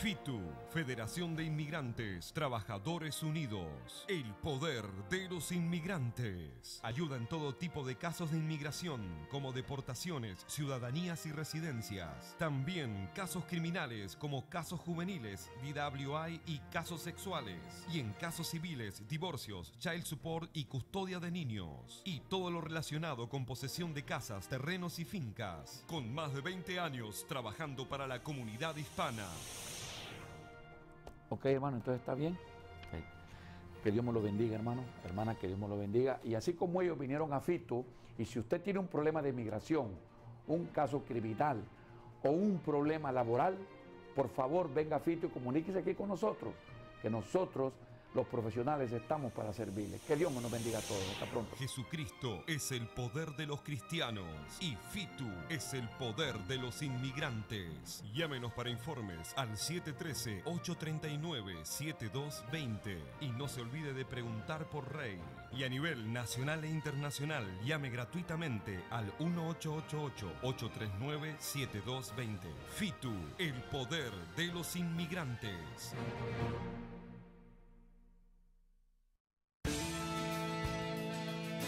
FITU, Federación de Inmigrantes, Trabajadores Unidos, el poder de los inmigrantes. Ayuda en todo tipo de casos de inmigración, como deportaciones, ciudadanías y residencias. También casos criminales como casos juveniles, DWI y casos sexuales. Y en casos civiles, divorcios, child support y custodia de niños. Y todo lo relacionado con posesión de casas, terrenos y fincas. Con más de 20 años trabajando para la comunidad hispana. Ok, hermano, entonces está bien. Que Dios me lo bendiga, hermano, hermana, que Dios me lo bendiga. Y así como ellos vinieron a Fito, y si usted tiene un problema de migración, un caso criminal o un problema laboral, por favor venga a Fito y comuníquese aquí con nosotros, que nosotros los profesionales estamos para servirles. Que Dios nos bendiga a todos. Hasta pronto. Jesucristo es el poder de los cristianos y FITU es el poder de los inmigrantes. Llámenos para informes al 713-839-7220 y no se olvide de preguntar por Rey. Y a nivel nacional e internacional, llame gratuitamente al 1888-839-7220. FITU, el poder de los inmigrantes.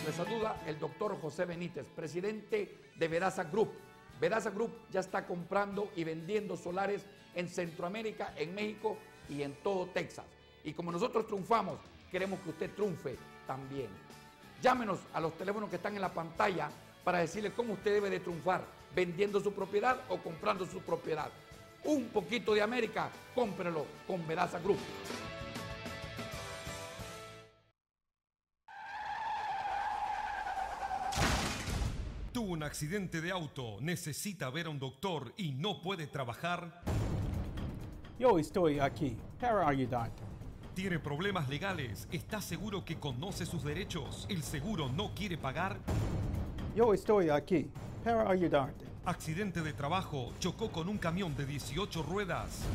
Les saluda el doctor José Benítez, presidente de Veraza Group. Veraza Group ya está comprando y vendiendo solares en Centroamérica, en México y en todo Texas. Y como nosotros triunfamos, queremos que usted triunfe también. Llámenos a los teléfonos que están en la pantalla para decirle cómo usted debe de triunfar, vendiendo su propiedad o comprando su propiedad. Un poquito de América, cómprelo con Veraza Group. un accidente de auto, necesita ver a un doctor y no puede trabajar? Yo estoy aquí ¿Tiene problemas legales? ¿Está seguro que conoce sus derechos? ¿El seguro no quiere pagar? Yo estoy aquí Accidente de trabajo, chocó con un camión de 18 ruedas.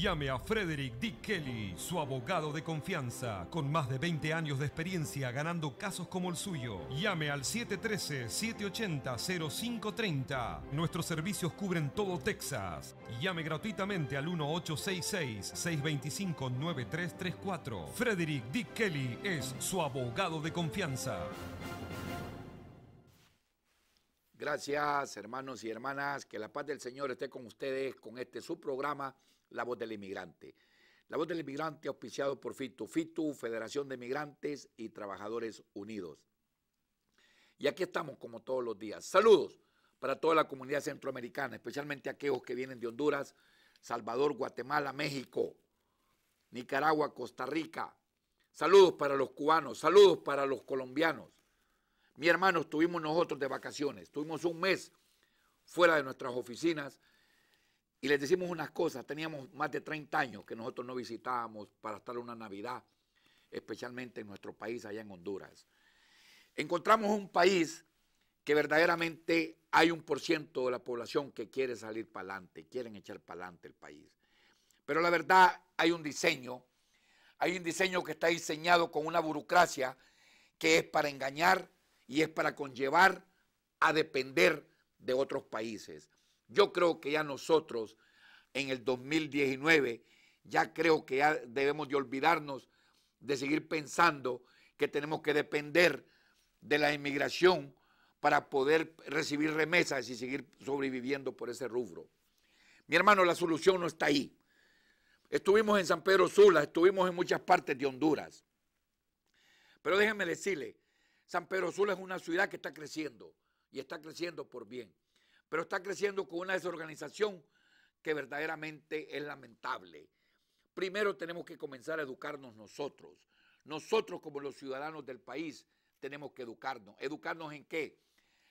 Llame a Frederick Dick Kelly, su abogado de confianza, con más de 20 años de experiencia ganando casos como el suyo. Llame al 713-780-0530. Nuestros servicios cubren todo Texas. Llame gratuitamente al 866 625 9334 Frederick Dick Kelly es su abogado de confianza. Gracias, hermanos y hermanas. Que la paz del Señor esté con ustedes con este su programa, La Voz del Inmigrante. La Voz del Inmigrante auspiciado por FITU, FITU, Federación de Migrantes y Trabajadores Unidos. Y aquí estamos como todos los días. Saludos para toda la comunidad centroamericana, especialmente aquellos que vienen de Honduras, Salvador, Guatemala, México, Nicaragua, Costa Rica. Saludos para los cubanos, saludos para los colombianos, mi hermano, estuvimos nosotros de vacaciones, estuvimos un mes fuera de nuestras oficinas y les decimos unas cosas. Teníamos más de 30 años que nosotros no visitábamos para estar una Navidad, especialmente en nuestro país, allá en Honduras. Encontramos un país que verdaderamente hay un por ciento de la población que quiere salir para adelante, quieren echar para adelante el país. Pero la verdad, hay un diseño, hay un diseño que está diseñado con una burocracia que es para engañar, y es para conllevar a depender de otros países. Yo creo que ya nosotros en el 2019 ya creo que ya debemos de olvidarnos de seguir pensando que tenemos que depender de la inmigración para poder recibir remesas y seguir sobreviviendo por ese rubro. Mi hermano, la solución no está ahí. Estuvimos en San Pedro Sula, estuvimos en muchas partes de Honduras. Pero déjenme decirle San Pedro Sula es una ciudad que está creciendo y está creciendo por bien, pero está creciendo con una desorganización que verdaderamente es lamentable. Primero tenemos que comenzar a educarnos nosotros. Nosotros como los ciudadanos del país tenemos que educarnos. ¿Educarnos en qué?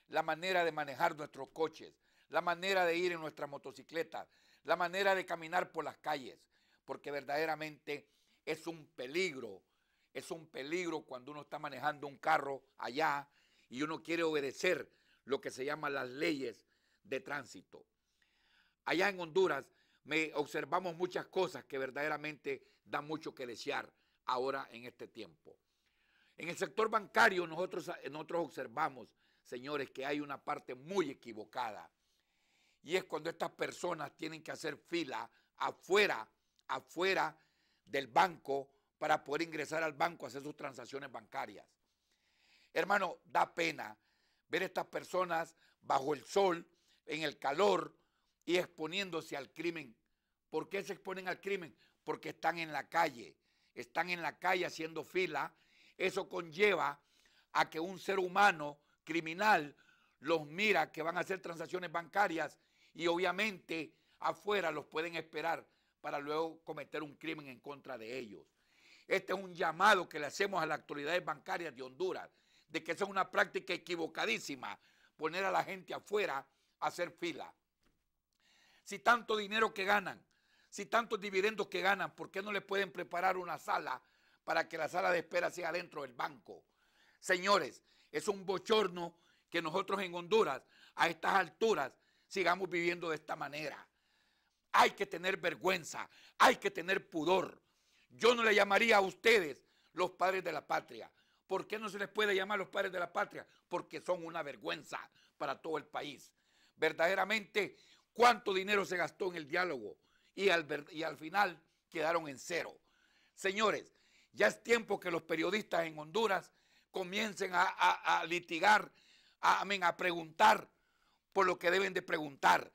La manera de manejar nuestros coches, la manera de ir en nuestras motocicletas, la manera de caminar por las calles, porque verdaderamente es un peligro es un peligro cuando uno está manejando un carro allá y uno quiere obedecer lo que se llaman las leyes de tránsito. Allá en Honduras me observamos muchas cosas que verdaderamente dan mucho que desear ahora en este tiempo. En el sector bancario nosotros, nosotros observamos, señores, que hay una parte muy equivocada. Y es cuando estas personas tienen que hacer fila afuera, afuera del banco para poder ingresar al banco a hacer sus transacciones bancarias. Hermano, da pena ver a estas personas bajo el sol, en el calor y exponiéndose al crimen. ¿Por qué se exponen al crimen? Porque están en la calle, están en la calle haciendo fila. Eso conlleva a que un ser humano criminal los mira que van a hacer transacciones bancarias y obviamente afuera los pueden esperar para luego cometer un crimen en contra de ellos. Este es un llamado que le hacemos a las autoridades bancarias de Honduras, de que esa es una práctica equivocadísima, poner a la gente afuera a hacer fila. Si tanto dinero que ganan, si tantos dividendos que ganan, ¿por qué no le pueden preparar una sala para que la sala de espera sea dentro del banco? Señores, es un bochorno que nosotros en Honduras, a estas alturas, sigamos viviendo de esta manera. Hay que tener vergüenza, hay que tener pudor. Yo no le llamaría a ustedes los padres de la patria. ¿Por qué no se les puede llamar los padres de la patria? Porque son una vergüenza para todo el país. Verdaderamente, ¿cuánto dinero se gastó en el diálogo? Y al, final quedaron en cero. Señores, ya es tiempo que los periodistas en Honduras comiencen a, litigar, a, a preguntar por lo que deben de preguntar.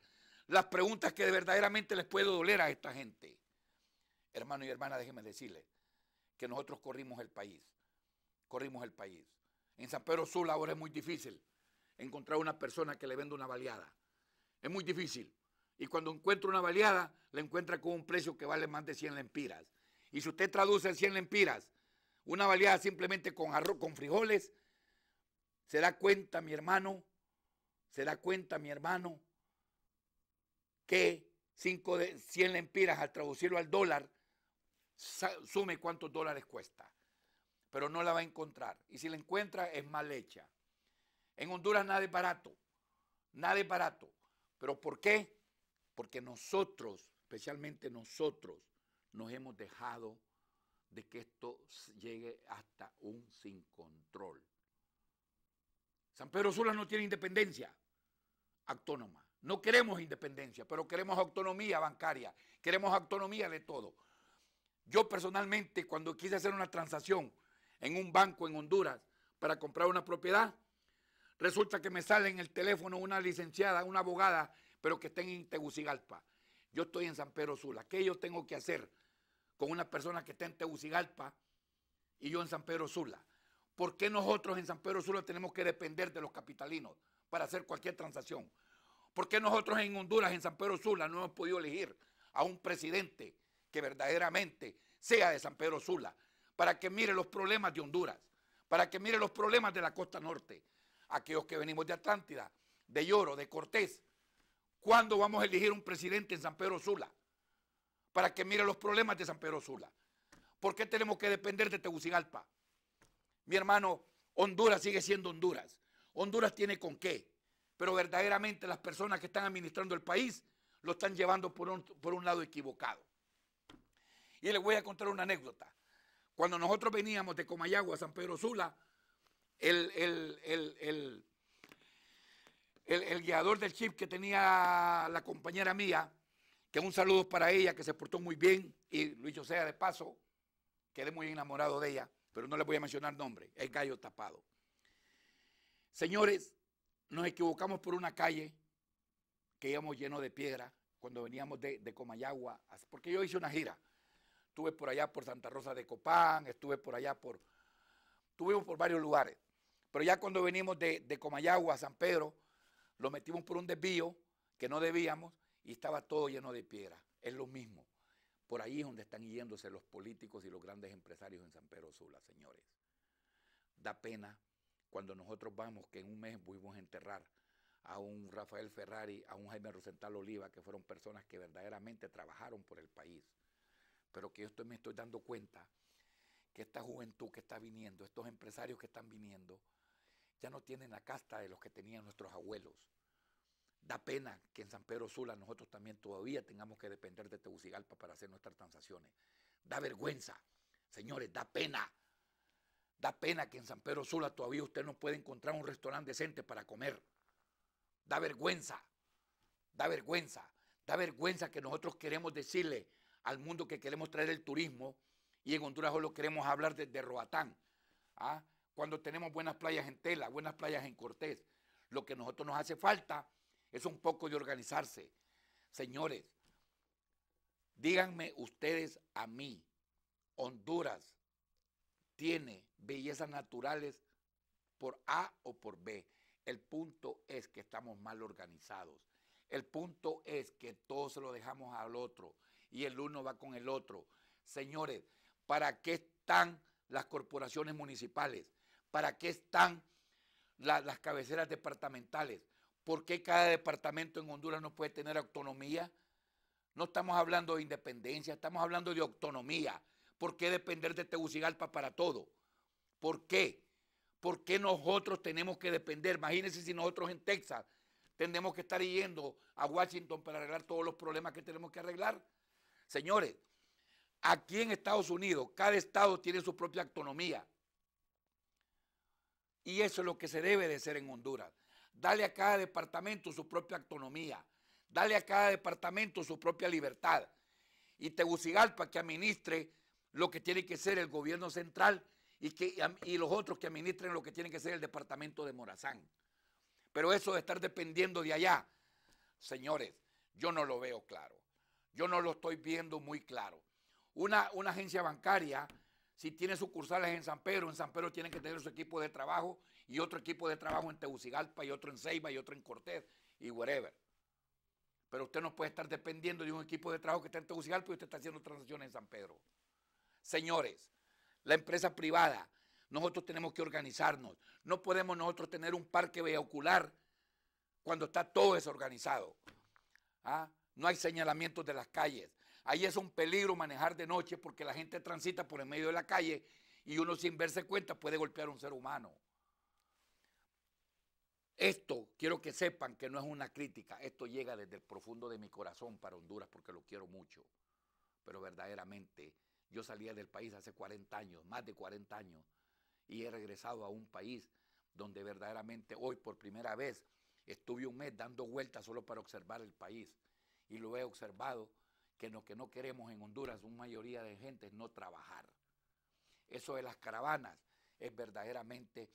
Las preguntas que verdaderamente les puede doler a esta gente. Hermano y hermana, déjenme decirle que nosotros corrimos el país. Corrimos el país. En San Pedro Sula ahora es muy difícil encontrar una persona que le venda una baleada. Es muy difícil. Y cuando encuentra una baleada, la encuentra con un precio que vale más de 100 lempiras. Y si usted traduce 100 lempiras, una baleada simplemente con arroz, con frijoles, se da cuenta, mi hermano, se da cuenta, mi hermano, que 5 de 100 lempiras al traducirlo al dólar sume cuántos dólares cuesta, pero no la va a encontrar. Y si la encuentra, es mal hecha. En Honduras nada es barato, nada es barato. ¿Pero por qué? Porque nosotros, especialmente nosotros, nos hemos dejado de que esto llegue hasta un sin control. San Pedro Sula no tiene independencia autónoma. No queremos independencia, pero queremos autonomía bancaria, queremos autonomía de todo. Yo personalmente, cuando quise hacer una transacción en un banco en Honduras para comprar una propiedad, resulta que me sale en el teléfono una licenciada, una abogada, pero que está en Tegucigalpa. Yo estoy en San Pedro Sula. ¿Qué yo tengo que hacer con una persona que está en Tegucigalpa y yo en San Pedro Sula? ¿Por qué nosotros en San Pedro Sula tenemos que depender de los capitalinos para hacer cualquier transacción? ¿Por qué nosotros en Honduras, en San Pedro Sula, no hemos podido elegir a un presidente que verdaderamente sea de San Pedro Sula, para que mire los problemas de Honduras, para que mire los problemas de la costa norte, aquellos que venimos de Atlántida, de Lloro, de Cortés. ¿Cuándo vamos a elegir un presidente en San Pedro Sula? Para que mire los problemas de San Pedro Sula. ¿Por qué tenemos que depender de Tegucigalpa? Mi hermano, Honduras sigue siendo Honduras. Honduras tiene con qué, pero verdaderamente las personas que están administrando el país lo están llevando por un lado equivocado. Y les voy a contar una anécdota. Cuando nosotros veníamos de Comayagua a San Pedro Sula, el, el, el, el guiador del chip que tenía la compañera mía, que un saludo para ella, que se portó muy bien, y Luis sea de paso, quedé muy enamorado de ella, pero no le voy a mencionar nombre, el gallo tapado. Señores, nos equivocamos por una calle que íbamos lleno de piedra cuando veníamos de Comayagua, porque yo hice una gira. Estuve por allá por Santa Rosa de Copán, estuve por allá por... Estuvimos por varios lugares. Pero ya cuando venimos de, Comayagua a San Pedro, lo metimos por un desvío que no debíamos y estaba todo lleno de piedra. Es lo mismo. Por ahí es donde están yéndose los políticos y los grandes empresarios en San Pedro Sula, señores. Da pena cuando nosotros vamos, que en un mes fuimos a enterrar a un Rafael Ferrari, a un Jaime Rosenthal Oliva, que fueron personas que verdaderamente trabajaron por el país pero que yo estoy, me estoy dando cuenta que esta juventud que está viniendo, estos empresarios que están viniendo, ya no tienen la casta de los que tenían nuestros abuelos. Da pena que en San Pedro Sula nosotros también todavía tengamos que depender de Tegucigalpa para hacer nuestras transacciones. Da vergüenza, señores, da pena. Da pena que en San Pedro Sula todavía usted no puede encontrar un restaurante decente para comer. Da vergüenza, da vergüenza, da vergüenza que nosotros queremos decirle al mundo que queremos traer el turismo y en Honduras solo queremos hablar desde de Roatán. ¿ah? Cuando tenemos buenas playas en Tela, buenas playas en Cortés, lo que a nosotros nos hace falta es un poco de organizarse. Señores, díganme ustedes a mí, Honduras tiene bellezas naturales por A o por B. El punto es que estamos mal organizados. El punto es que todo se lo dejamos al otro y el uno va con el otro. Señores, ¿para qué están las corporaciones municipales? ¿Para qué están las cabeceras departamentales? ¿Por qué cada departamento en Honduras no puede tener autonomía? No estamos hablando de independencia, estamos hablando de autonomía. ¿Por qué depender de Tegucigalpa para todo? ¿Por qué? ¿Por qué nosotros tenemos que depender? Imagínense si nosotros en Texas tenemos que estar yendo a Washington para arreglar todos los problemas que tenemos que arreglar. Señores, aquí en Estados Unidos cada estado tiene su propia autonomía. Y eso es lo que se debe de hacer en Honduras. Dale a cada departamento su propia autonomía. Dale a cada departamento su propia libertad. Y Tegucigalpa que administre lo que tiene que ser el gobierno central y, que, y los otros que administren lo que tiene que ser el departamento de Morazán. Pero eso de estar dependiendo de allá, señores, yo no lo veo claro yo no lo estoy viendo muy claro. Una, una agencia bancaria, si tiene sucursales en San Pedro, en San Pedro tienen que tener su equipo de trabajo y otro equipo de trabajo en Tegucigalpa y otro en Ceiba y otro en Cortés y wherever. Pero usted no puede estar dependiendo de un equipo de trabajo que está en Tegucigalpa y usted está haciendo transacciones en San Pedro. Señores, la empresa privada, nosotros tenemos que organizarnos. No podemos nosotros tener un parque vehicular cuando está todo desorganizado. ¿Ah? no hay señalamientos de las calles. Ahí es un peligro manejar de noche porque la gente transita por el medio de la calle y uno sin verse cuenta puede golpear a un ser humano. Esto quiero que sepan que no es una crítica, esto llega desde el profundo de mi corazón para Honduras porque lo quiero mucho. Pero verdaderamente yo salía del país hace 40 años, más de 40 años, y he regresado a un país donde verdaderamente hoy por primera vez estuve un mes dando vueltas solo para observar el país y lo he observado, que lo que no queremos en Honduras, una mayoría de gente, es no trabajar. Eso de las caravanas es verdaderamente,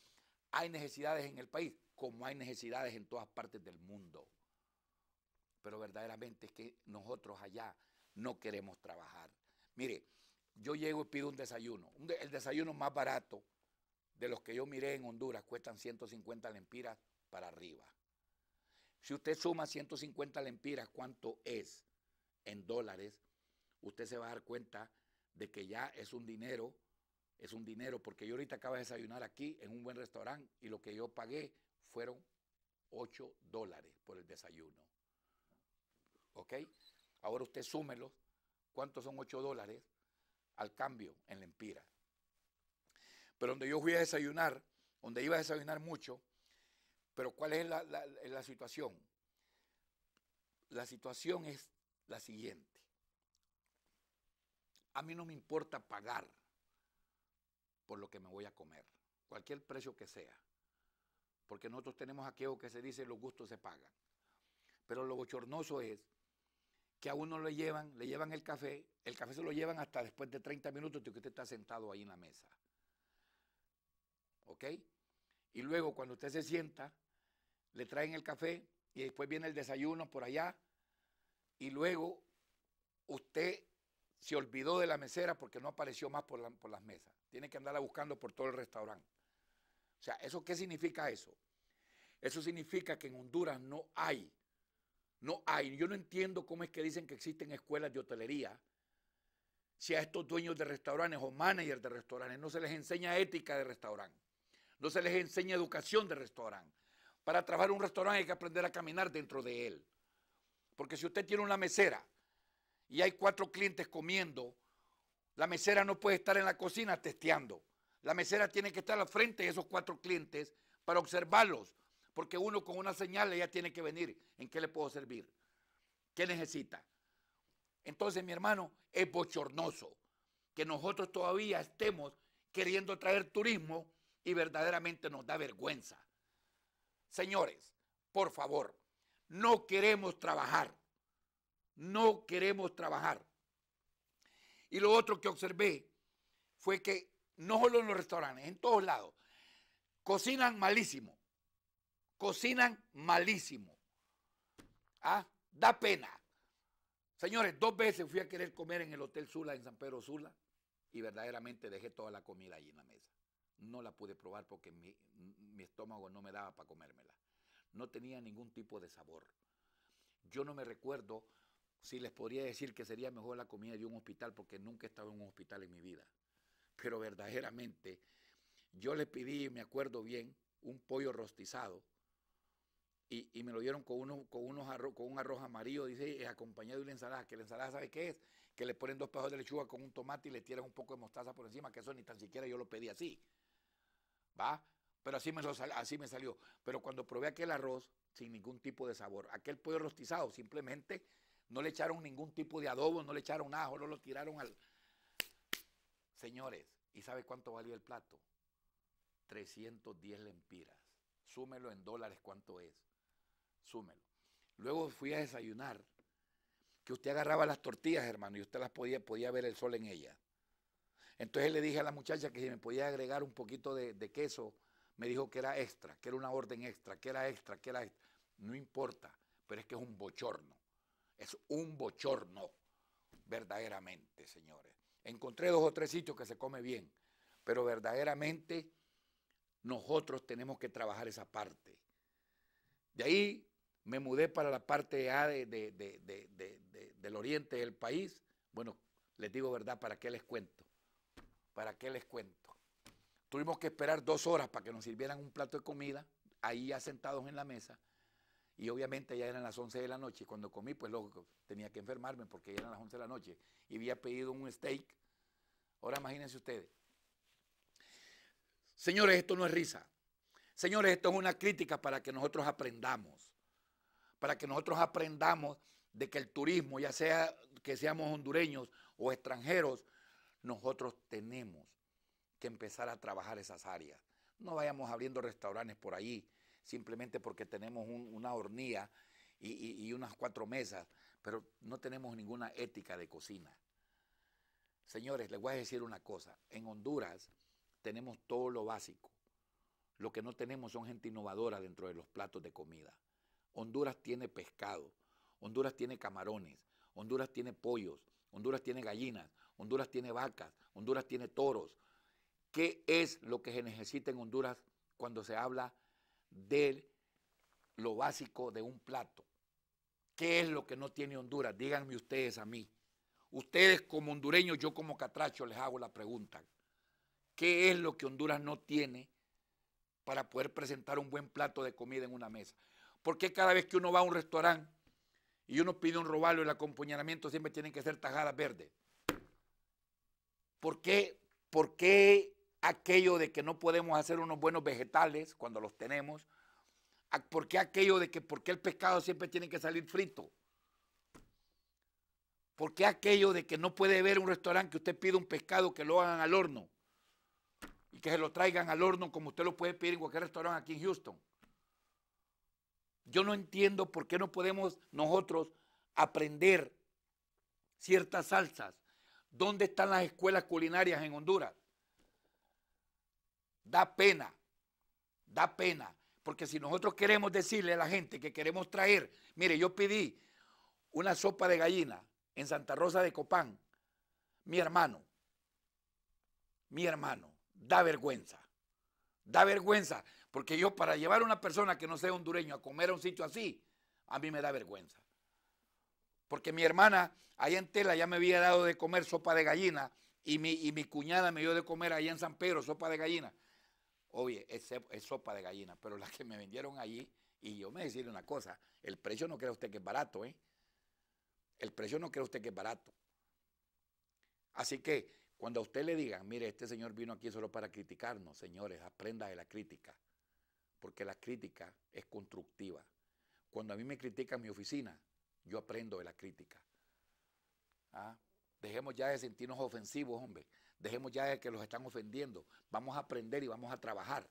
hay necesidades en el país, como hay necesidades en todas partes del mundo. Pero verdaderamente es que nosotros allá no queremos trabajar. Mire, yo llego y pido un desayuno. el desayuno más barato de los que yo miré en Honduras cuestan 150 lempiras para arriba. Si usted suma 150 lempiras, ¿cuánto es en dólares? Usted se va a dar cuenta de que ya es un dinero, es un dinero, porque yo ahorita acabo de desayunar aquí en un buen restaurante y lo que yo pagué fueron 8 dólares por el desayuno. ¿Ok? Ahora usted súmelo, ¿Cuántos son 8 dólares al cambio en lempiras? Pero donde yo fui a desayunar, donde iba a desayunar mucho, pero ¿cuál es la, situación? La situación es la siguiente. A mí no me importa pagar por lo que me voy a comer, cualquier precio que sea, porque nosotros tenemos aquello que se dice los gustos se pagan. Pero lo bochornoso es que a uno le llevan, le llevan el café, el café se lo llevan hasta después de 30 minutos de que usted está sentado ahí en la mesa. ¿Ok? Y luego cuando usted se sienta, le traen el café y después viene el desayuno por allá y luego usted se olvidó de la mesera porque no apareció más por, las mesas. Tiene que andarla buscando por todo el restaurante. O sea, ¿eso qué significa eso? Eso significa que en Honduras no hay, no hay. Yo no entiendo cómo es que dicen que existen escuelas de hotelería si a estos dueños de restaurantes o managers de restaurantes no se les enseña ética de restaurante, no se les enseña educación de restaurante, para trabajar en un restaurante hay que aprender a caminar dentro de él. Porque si usted tiene una mesera y hay cuatro clientes comiendo, la mesera no puede estar en la cocina testeando. La mesera tiene que estar al frente de esos cuatro clientes para observarlos, porque uno con una señal ya tiene que venir. ¿En qué le puedo servir? ¿Qué necesita? Entonces, mi hermano, es bochornoso que nosotros todavía estemos queriendo traer turismo y verdaderamente nos da vergüenza. Señores, por favor, no queremos trabajar. No queremos trabajar. Y lo otro que observé fue que no solo en los restaurantes, en todos lados, cocinan malísimo. Cocinan malísimo. ¿Ah? Da pena. Señores, dos veces fui a querer comer en el Hotel Sula, en San Pedro Sula, y verdaderamente dejé toda la comida allí en la mesa no la pude probar porque mi, estómago no me daba para comérmela. No tenía ningún tipo de sabor. Yo no me recuerdo si les podría decir que sería mejor la comida de un hospital porque nunca he estado en un hospital en mi vida. Pero verdaderamente, yo le pedí, me acuerdo bien, un pollo rostizado y, me lo dieron con, uno, con, unos con un arroz amarillo, dice, eh, acompañado de una ensalada, que la ensalada sabe qué es, que le ponen dos pedazos de lechuga con un tomate y le tiran un poco de mostaza por encima, que eso ni tan siquiera yo lo pedí así. ¿va? Pero así me, salió. Pero cuando probé aquel arroz, sin ningún tipo de sabor, aquel pollo rostizado, simplemente no le echaron ningún tipo de adobo, no le echaron ajo, no lo tiraron al... Señores, ¿y sabe cuánto valía el plato? 310 lempiras. Súmelo en dólares cuánto es. Súmelo. Luego fui a desayunar, que usted agarraba las tortillas, hermano, y usted las podía, podía ver el sol en ellas. Entonces le dije a la muchacha que si me podía agregar un poquito de, queso, me dijo que era extra, que era una orden extra, que era extra, que era extra. No importa, pero es que es un bochorno. Es un bochorno, verdaderamente, señores. Encontré dos o tres sitios que se come bien, pero verdaderamente nosotros tenemos que trabajar esa parte. De ahí me mudé para la parte A del oriente del país. Bueno, les digo verdad, ¿para qué les cuento? ¿para qué les cuento? Tuvimos que esperar dos horas para que nos sirvieran un plato de comida, ahí ya sentados en la mesa, y obviamente ya eran las 11 de la noche. Cuando comí, pues luego tenía que enfermarme porque ya eran las 11 de la noche y había pedido un steak. Ahora imagínense ustedes. Señores, esto no es risa. Señores, esto es una crítica para que nosotros aprendamos. Para que nosotros aprendamos de que el turismo, ya sea que seamos hondureños o extranjeros, nosotros tenemos que empezar a trabajar esas áreas. No vayamos abriendo restaurantes por ahí, simplemente porque tenemos una hornilla y unas cuatro mesas, pero no tenemos ninguna ética de cocina. Señores, les voy a decir una cosa. En Honduras tenemos todo lo básico. Lo que no tenemos son gente innovadora dentro de los platos de comida. Honduras tiene pescado, Honduras tiene camarones, Honduras tiene pollos, Honduras tiene gallinas, Honduras tiene vacas, Honduras tiene toros. ¿Qué es lo que se necesita en Honduras cuando se habla de lo básico de un plato? ¿Qué es lo que no tiene Honduras? Díganme ustedes a mí. Ustedes como hondureños, yo como catracho les hago la pregunta. ¿Qué es lo que Honduras no tiene para poder presentar un buen plato de comida en una mesa? Porque cada vez que uno va a un restaurante y uno pide un robalo, el acompañamiento siempre tienen que ser tajadas verdes? ¿Por qué, aquello de que no podemos hacer unos buenos vegetales cuando los tenemos? ¿Por qué aquello de que por qué el pescado siempre tiene que salir frito? ¿Por qué aquello de que no puede haber un restaurante que usted pida un pescado que lo hagan al horno? Y que se lo traigan al horno como usted lo puede pedir en cualquier restaurante aquí en Houston. Yo no entiendo por qué no podemos nosotros aprender ciertas salsas ¿Dónde están las escuelas culinarias en Honduras? Da pena, da pena, porque si nosotros queremos decirle a la gente que queremos traer, mire, yo pedí una sopa de gallina en Santa Rosa de Copán, mi hermano, mi hermano, da vergüenza, da vergüenza, porque yo para llevar a una persona que no sea hondureño a comer a un sitio así, a mí me da vergüenza porque mi hermana allá en Tela ya me había dado de comer sopa de gallina y mi, cuñada me dio de comer allá en San Pedro sopa de gallina. Oye, es, sopa de gallina, pero la que me vendieron allí, y yo me decirle una cosa, el precio no crea usted que es barato, ¿eh? El precio no crea usted que es barato. Así que cuando a usted le digan, mire, este señor vino aquí solo para criticarnos, señores, aprenda de la crítica, porque la crítica es constructiva. Cuando a mí me critican mi oficina, yo aprendo de la crítica. Ah, dejemos ya de sentirnos ofensivos, hombre. Dejemos ya de que los están ofendiendo. Vamos a aprender y vamos a trabajar.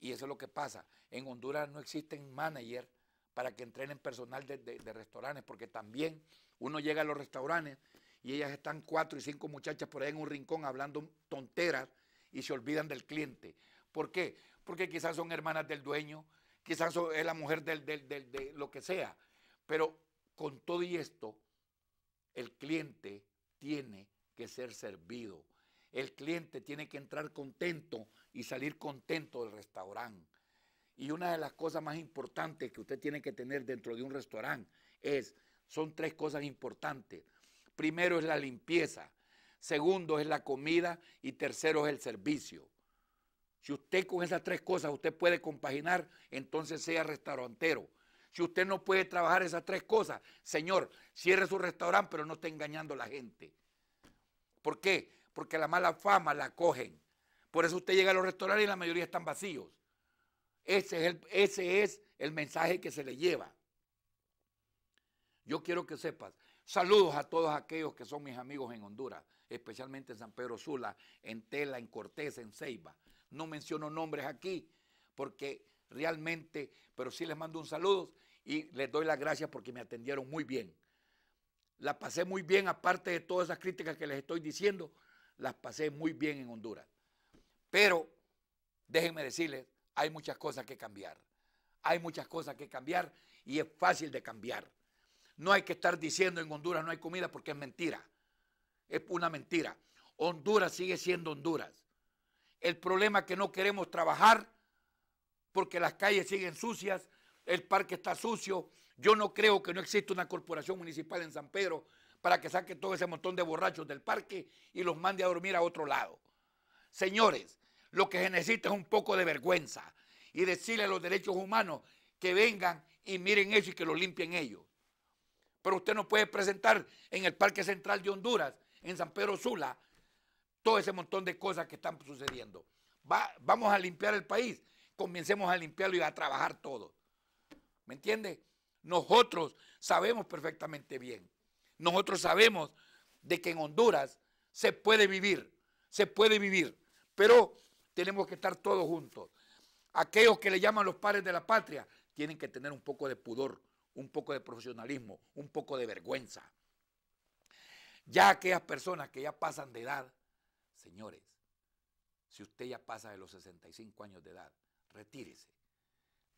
Y eso es lo que pasa. En Honduras no existen managers para que entrenen personal de, restaurantes, porque también uno llega a los restaurantes y ellas están cuatro y cinco muchachas por ahí en un rincón hablando tonteras y se olvidan del cliente. ¿Por qué? Porque quizás son hermanas del dueño, quizás es la mujer del, de lo que sea. Pero con todo y esto, el cliente tiene que ser servido. El cliente tiene que entrar contento y salir contento del restaurante. Y una de las cosas más importantes que usted tiene que tener dentro de un restaurante es, son tres cosas importantes. Primero es la limpieza, segundo es la comida y tercero es el servicio. Si usted con esas tres cosas usted puede compaginar, entonces sea restaurantero. Si usted no puede trabajar esas tres cosas, señor, cierre su restaurante, pero no esté engañando a la gente. ¿Por qué? Porque la mala fama la cogen. Por eso usted llega a los restaurantes y la mayoría están vacíos. Ese es el, ese es el mensaje que se le lleva. Yo quiero que sepas. Saludos a todos aquellos que son mis amigos en Honduras, especialmente en San Pedro Sula, en Tela, en Cortés, en Ceiba. No menciono nombres aquí porque realmente, pero sí les mando un saludo y les doy las gracias porque me atendieron muy bien. La pasé muy bien, aparte de todas esas críticas que les estoy diciendo, las pasé muy bien en Honduras. Pero déjenme decirles, hay muchas cosas que cambiar. Hay muchas cosas que cambiar y es fácil de cambiar. No hay que estar diciendo en Honduras no hay comida porque es mentira. Es una mentira. Honduras sigue siendo Honduras. El problema es que no queremos trabajar porque las calles siguen sucias, el parque está sucio. Yo no creo que no exista una corporación municipal en San Pedro para que saque todo ese montón de borrachos del parque y los mande a dormir a otro lado. Señores, lo que se necesita es un poco de vergüenza y decirle a los derechos humanos que vengan y miren eso y que lo limpien ellos. Pero usted no puede presentar en el Parque Central de Honduras, en San Pedro Sula, todo ese montón de cosas que están sucediendo. vamos a limpiar el país comencemos a limpiarlo y a trabajar todo, ¿Me entiende? Nosotros sabemos perfectamente bien. Nosotros sabemos de que en Honduras se puede vivir, se puede vivir, pero tenemos que estar todos juntos. Aquellos que le llaman los padres de la patria tienen que tener un poco de pudor, un poco de profesionalismo, un poco de vergüenza. Ya aquellas personas que ya pasan de edad, señores, si usted ya pasa de los 65 años de edad, retírese.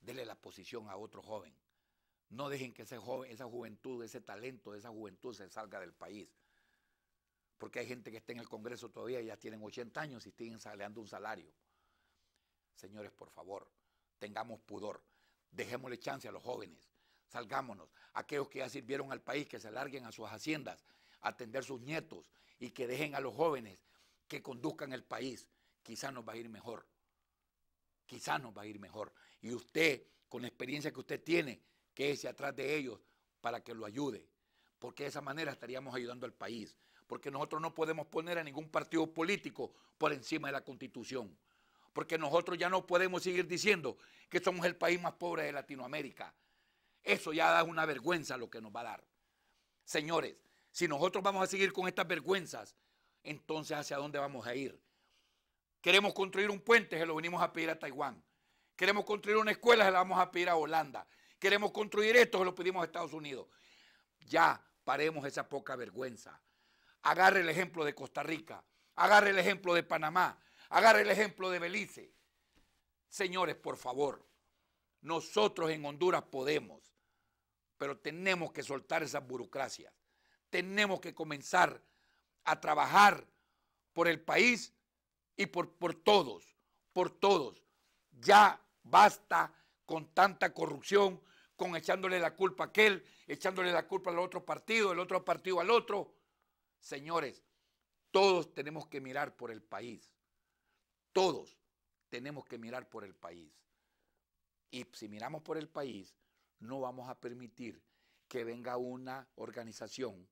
Dele la posición a otro joven. No dejen que joven, esa juventud, ese talento, de esa juventud se salga del país. Porque hay gente que está en el Congreso todavía y ya tienen 80 años y siguen saleando un salario. Señores, por favor, tengamos pudor. Dejémosle chance a los jóvenes. Salgámonos. Aquellos que ya sirvieron al país, que se larguen a sus haciendas, a atender sus nietos y que dejen a los jóvenes que conduzcan el país. Quizá nos va a ir mejor quizás nos va a ir mejor. Y usted, con la experiencia que usted tiene, quédese atrás de ellos para que lo ayude. Porque de esa manera estaríamos ayudando al país. Porque nosotros no podemos poner a ningún partido político por encima de la constitución. Porque nosotros ya no podemos seguir diciendo que somos el país más pobre de Latinoamérica. Eso ya da una vergüenza lo que nos va a dar. Señores, si nosotros vamos a seguir con estas vergüenzas, entonces hacia dónde vamos a ir. Queremos construir un puente, se lo venimos a pedir a Taiwán. Queremos construir una escuela, se la vamos a pedir a Holanda. Queremos construir esto, se lo pedimos a Estados Unidos. Ya paremos esa poca vergüenza. Agarre el ejemplo de Costa Rica, agarre el ejemplo de Panamá, agarre el ejemplo de Belice. Señores, por favor, nosotros en Honduras podemos, pero tenemos que soltar esas burocracias. Tenemos que comenzar a trabajar por el país y por, todos, por todos. Ya basta con tanta corrupción, con echándole la culpa a aquel, echándole la culpa al otro partido, el otro partido al otro. Señores, todos tenemos que mirar por el país. Todos tenemos que mirar por el país. Y si miramos por el país, no vamos a permitir que venga una organización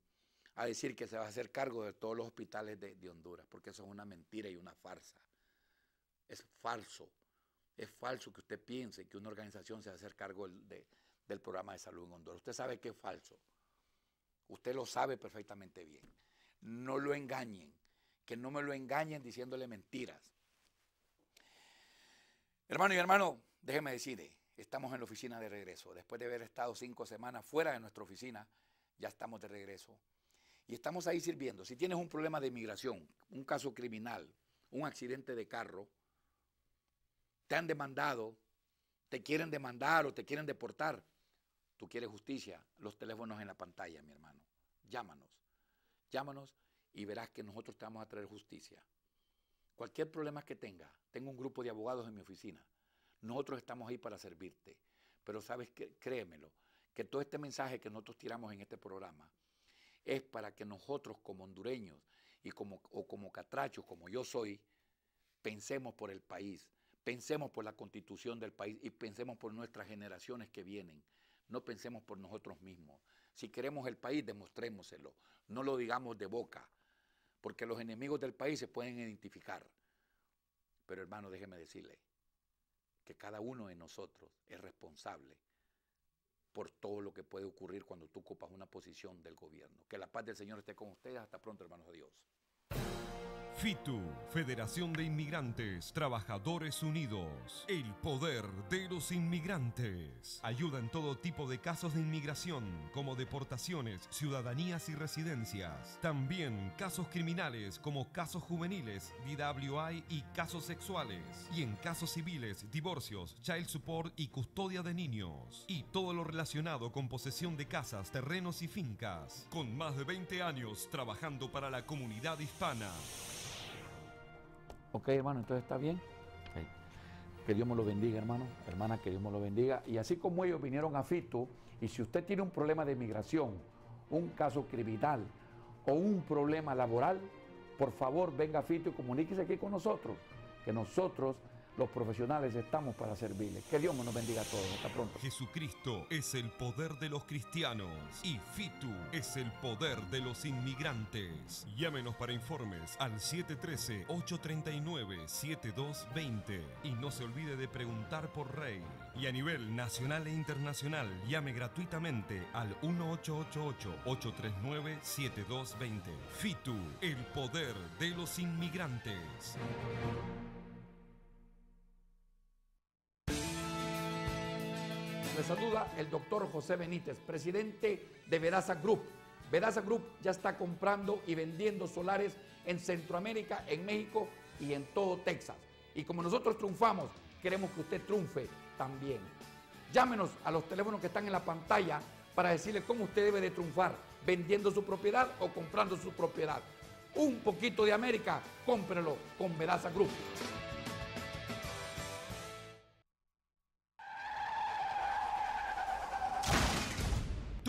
a decir que se va a hacer cargo de todos los hospitales de, Honduras, porque eso es una mentira y una farsa. Es falso. Es falso que usted piense que una organización se va a hacer cargo del programa de salud en Honduras. Usted sabe que es falso. Usted lo sabe perfectamente bien. No lo engañen. Que no me lo engañen diciéndole mentiras. Hermano y hermano, déjeme decirle, estamos en la oficina de regreso. Después de haber estado cinco semanas fuera de nuestra oficina, ya estamos de regreso. Y estamos ahí sirviendo. Si tienes un problema de inmigración, un caso criminal, un accidente de carro, te han demandado, te quieren demandar o te quieren deportar, tú quieres justicia, los teléfonos en la pantalla, mi hermano. Llámanos. Llámanos y verás que nosotros te vamos a traer justicia. Cualquier problema que tengas, tengo un grupo de abogados en mi oficina. Nosotros estamos ahí para servirte. Pero sabes que, créemelo, que todo este mensaje que nosotros tiramos en este programa es para que nosotros como hondureños y como, o como catrachos, como yo soy, pensemos por el país, pensemos por la constitución del país y pensemos por nuestras generaciones que vienen. No pensemos por nosotros mismos. Si queremos el país, demostrémoselo. No lo digamos de boca, porque los enemigos del país se pueden identificar. Pero hermano, déjeme decirle que cada uno de nosotros es responsable por todo lo que puede ocurrir cuando tú ocupas una posición del gobierno. Que la paz del Señor esté con ustedes. Hasta pronto, hermanos de Dios. FITU, Federación de Inmigrantes, Trabajadores Unidos, el poder de los inmigrantes. Ayuda en todo tipo de casos de inmigración, como deportaciones, ciudadanías y residencias. También casos criminales como casos juveniles, DWI y casos sexuales. Y en casos civiles, divorcios, child support y custodia de niños. Y todo lo relacionado con posesión de casas, terrenos y fincas. Con más de 20 años trabajando para la comunidad hispana. Ok, hermano, entonces está bien. Que Dios me lo bendiga, hermano, hermana, que Dios me lo bendiga. Y así como ellos vinieron a Fito, y si usted tiene un problema de migración, un caso criminal o un problema laboral, por favor venga a Fito y comuníquese aquí con nosotros, que nosotros los profesionales estamos para servirles. Que Dios nos bendiga a todos. Hasta pronto. Jesucristo es el poder de los cristianos y FITU es el poder de los inmigrantes. Llámenos para informes al 713-839-7220 y no se olvide de preguntar por Rey. Y a nivel nacional e internacional, llame gratuitamente al 1888-839-7220. FITU, el poder de los inmigrantes. Les saluda el doctor José Benítez, presidente de Vedasa Group. Vedasa Group ya está comprando y vendiendo solares en Centroamérica, en México y en todo Texas. Y como nosotros triunfamos, queremos que usted triunfe también. Llámenos a los teléfonos que están en la pantalla para decirle cómo usted debe de triunfar, vendiendo su propiedad o comprando su propiedad. Un poquito de América, cómprelo con Vedasa Group.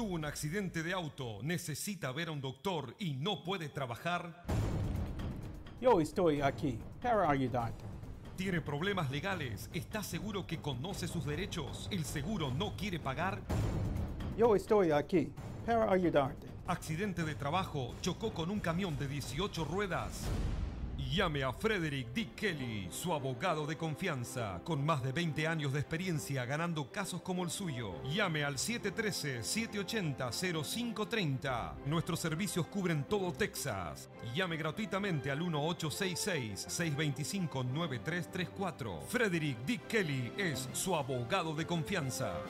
tuvo un accidente de auto, necesita ver a un doctor y no puede trabajar? Yo estoy aquí ¿Tiene problemas legales? ¿Está seguro que conoce sus derechos? ¿El seguro no quiere pagar? Yo estoy aquí Accidente de trabajo, chocó con un camión de 18 ruedas. Llame a Frederick Dick Kelly, su abogado de confianza, con más de 20 años de experiencia ganando casos como el suyo. Llame al 713-780-0530. Nuestros servicios cubren todo Texas. Llame gratuitamente al 1 866 625 9334 Frederick Dick Kelly es su abogado de confianza.